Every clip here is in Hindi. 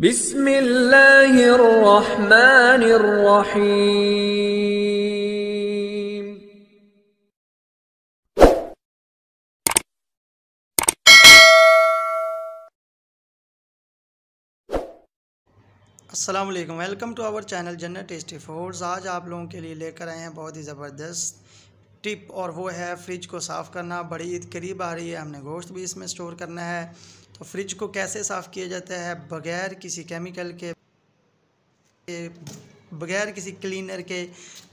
बिस्मिल्लाहिर्रहमानिर्रहीम अस्सलाम वालेकुम welcome to our channel Jannat tasty foods आज आप लोगों के लिए लेकर आए हैं बहुत ही ज़बरदस्त टिप और वो है फ्रिज को साफ़ करना बड़ी ईद करीब आ रही है हमने गोश्त भी इसमें स्टोर करना है तो फ्रिज को कैसे साफ़ किया जाता है बगैर किसी केमिकल के बगैर किसी क्लीनर के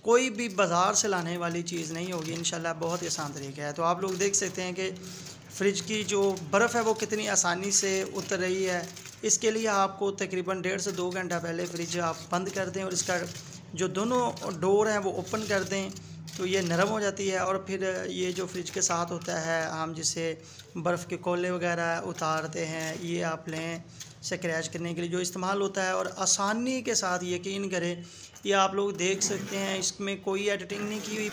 कोई भी बाज़ार से लाने वाली चीज़ नहीं होगी इन बहुत ही आसान तरीका है तो आप लोग देख सकते हैं कि फ्रिज की जो बर्फ़ है वो कितनी आसानी से उतर रही है इसके लिए आपको तकरीबन डेढ़ से दो घंटा पहले फ्रिज आप बंद कर दें और इसका जो दोनों डोर हैं वो ओपन कर दें तो ये नरम हो जाती है और फिर ये जो फ्रिज के साथ होता है हम जिसे बर्फ़ के कोले वगैरह उतारते हैं ये आप लें स्क्रैच करने के लिए जो इस्तेमाल होता है और आसानी के साथ यकीन करें ये आप लोग देख सकते हैं इसमें कोई एडिटिंग नहीं की हुई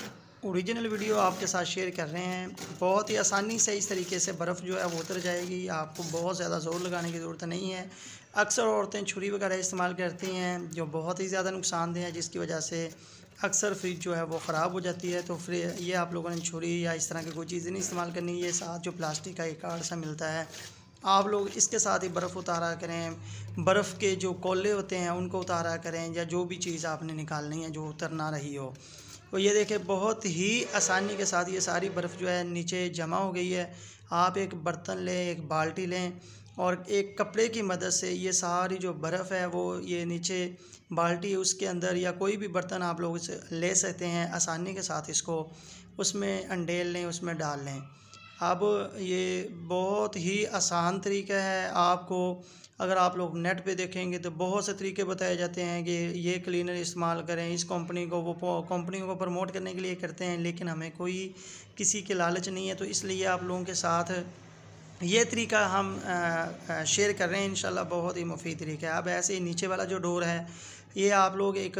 ओरिजिनल वीडियो आपके साथ शेयर कर रहे हैं बहुत ही आसानी से इस तरीके से बर्फ़ जो है वो उतर जाएगी आपको बहुत ज़्यादा ज़ोर लगाने की ज़रूरत नहीं है अक्सर औरतें छुरी वगैरह इस्तेमाल करती हैं जो बहुत ही ज़्यादा नुकसानदेह है जिसकी वजह से अक्सर फ्रिज जो है वो ख़राब हो जाती है तो फिर ये आप लोगों ने छुरी या इस तरह की कोई चीज़ें नहीं इस्तेमाल करनी ये साथ जो प्लास्टिक का एक कार्ड सा मिलता है आप लोग इसके साथ ही बर्फ़ उतारा करें बर्फ़ के जो कोले होते हैं उनको उतारा करें या जो भी चीज़ आपने निकालनी है जो उतर ना रही हो तो ये देखें बहुत ही आसानी के साथ ये सारी बर्फ़ जो है नीचे जमा हो गई है आप एक बर्तन लें एक बाल्टी लें और एक कपड़े की मदद से ये सारी जो बर्फ़ है वो ये नीचे बाल्टी उसके अंदर या कोई भी बर्तन आप लोग ले सकते हैं आसानी के साथ इसको उसमें अंडेल लें उसमें डाल लें अब ये बहुत ही आसान तरीका है आपको अगर आप लोग नेट पे देखेंगे तो बहुत से तरीके बताए जाते हैं कि ये क्लीनर इस्तेमाल करें इस कंपनी को वो कंपनी को प्रमोट करने के लिए करते हैं लेकिन हमें कोई किसी के लालच नहीं है तो इसलिए आप लोगों के साथ ये तरीका हम शेयर कर रहे हैं इन बहुत ही मुफीद तरीका है अब ऐसे नीचे वाला जो डोर है ये आप लोग एक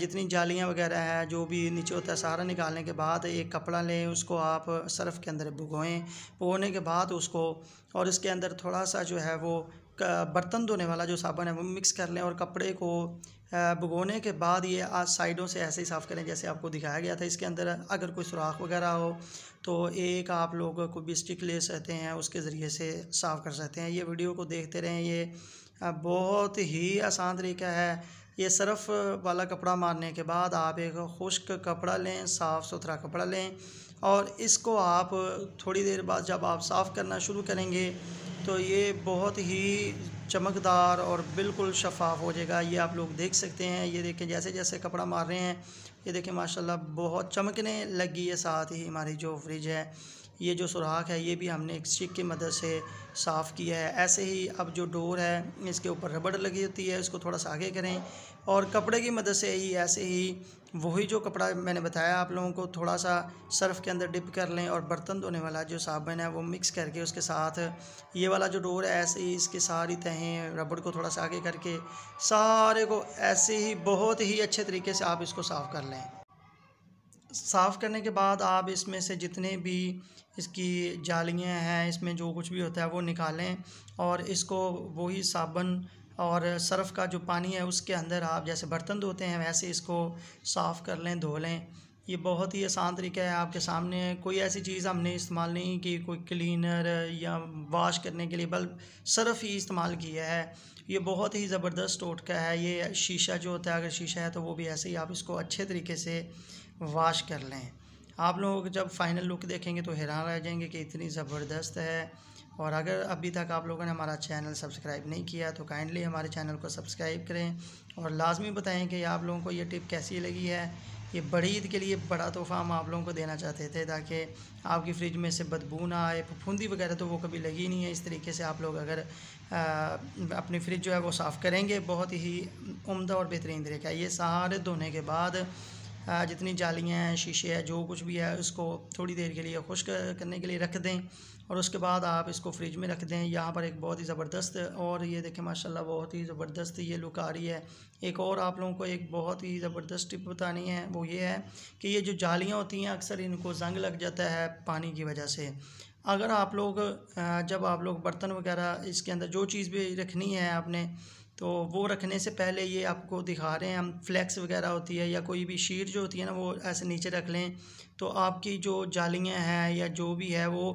जितनी जालियां वगैरह है जो भी नीचे होता है सारा निकालने के बाद एक कपड़ा लें उसको आप सर्फ़ के अंदर भुगोएं भुगोने के बाद उसको और इसके अंदर थोड़ा सा जो है वो बर्तन धोने वाला जो साबन है वो मिक्स कर लें और कपड़े को भगोने के बाद ये आज साइडों से ऐसे ही साफ़ करें जैसे आपको दिखाया गया था इसके अंदर अगर कोई सुराख वगैरह हो तो एक आप लोग को भी स्टिक ले सकते हैं उसके ज़रिए से साफ़ कर सकते हैं ये वीडियो को देखते रहें ये बहुत ही आसान तरीका है ये सर्फ़ वाला कपड़ा मारने के बाद आप एक खुश्क कपड़ा लें साफ़ सुथरा कपड़ा लें और इसको आप थोड़ी देर बाद जब आप साफ़ करना शुरू करेंगे तो ये बहुत ही चमकदार और बिल्कुल शफाफ हो जाएगा ये आप लोग देख सकते हैं ये देखें जैसे जैसे कपड़ा मार रहे हैं ये देखें माशाल्लाह बहुत चमकने लगी है साथ ही हमारी जो फ्रिज है ये जो सुराख है ये भी हमने एक स्टिक की मदद से साफ़ किया है ऐसे ही अब जो डोर है इसके ऊपर रबड़ लगी होती है इसको थोड़ा सा आगे करें और कपड़े की मदद से ही ऐसे ही वही जो कपड़ा मैंने बताया आप लोगों को थोड़ा सा सर्फ़ के अंदर डिप कर लें और बर्तन धोने वाला जो साबुन है वो मिक्स करके उसके साथ ये वाला जो डोर है ऐसे ही इसके सारी तहें रबड़ को थोड़ा सा आगे करके सारे को ऐसे ही बहुत ही अच्छे तरीके से आप इसको साफ़ कर लें साफ़ करने के बाद आप इसमें से जितने भी इसकी जालियाँ हैं इसमें जो कुछ भी होता है वो निकालें और इसको वही साबुन और सर्फ़ का जो पानी है उसके अंदर आप जैसे बर्तन धोते हैं वैसे इसको साफ़ कर लें धो लें ये बहुत ही आसान तरीका है आपके सामने कोई ऐसी चीज़ हमने इस्तेमाल नहीं की कोई क्लीनर या वाश करने के लिए बल्ब सर्फ ही इस्तेमाल किया है ये बहुत ही ज़बरदस्त टोटका है ये शीशा जो होता है अगर शीशा है तो वो भी ऐसे ही आप इसको अच्छे तरीके से वाश कर लें आप लोग जब फाइनल लुक देखेंगे तो हैरान रह जाएंगे कि इतनी ज़बरदस्त है और अगर अभी तक आप लोगों ने हमारा चैनल सब्सक्राइब नहीं किया तो काइंडली हमारे चैनल को सब्सक्राइब करें और लाजमी बताएँ कि आप लोगों को ये टिप कैसी लगी है ये बड़ी ईद के लिए बड़ा तोहफ़ा हम आप लोगों को देना चाहते थे ताकि आपकी फ़्रिज में से बदबू ना आए फफूंदी वगैरह तो वो कभी लगी नहीं है इस तरीके से आप लोग अगर आ, अपनी फ्रिज जो है वो साफ़ करेंगे बहुत ही उम्दा और बेहतरीन तरीका ये सहारे धोने के बाद जितनी जालियाँ हैं शीशे हैं जो कुछ भी है उसको थोड़ी देर के लिए खुश्क करने के लिए रख दें और उसके बाद आप इसको फ्रिज में रख दें यहाँ पर एक बहुत ही ज़बरदस्त और ये देखें माशाल्लाह बहुत ही ज़बरदस्त ये लुक आ रही है एक और आप लोगों को एक बहुत ही ज़बरदस्त टिप बतानी है वो ये है कि ये जो जालियाँ होती हैं अक्सर इनको जंग लग जाता है पानी की वजह से अगर आप लोग जब आप लोग बर्तन वगैरह इसके अंदर जो चीज़ भी रखनी है आपने तो वो रखने से पहले ये आपको दिखा रहे हैं हम फ्लैक्स वगैरह होती है या कोई भी शीट जो होती है ना वो ऐसे नीचे रख लें तो आपकी जो जालियाँ हैं या जो भी है वो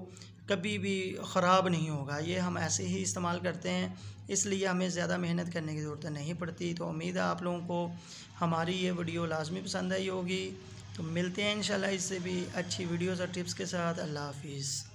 कभी भी ख़राब नहीं होगा ये हम ऐसे ही इस्तेमाल करते हैं इसलिए हमें ज़्यादा मेहनत करने की ज़रूरत नहीं पड़ती तो उम्मीद है आप लोगों को हमारी ये वीडियो लाजमी पसंद आई होगी तो मिलते हैं इंशाल्लाह इससे भी अच्छी वीडियोज़ और टिप्स के साथ अल्लाह हाफिज़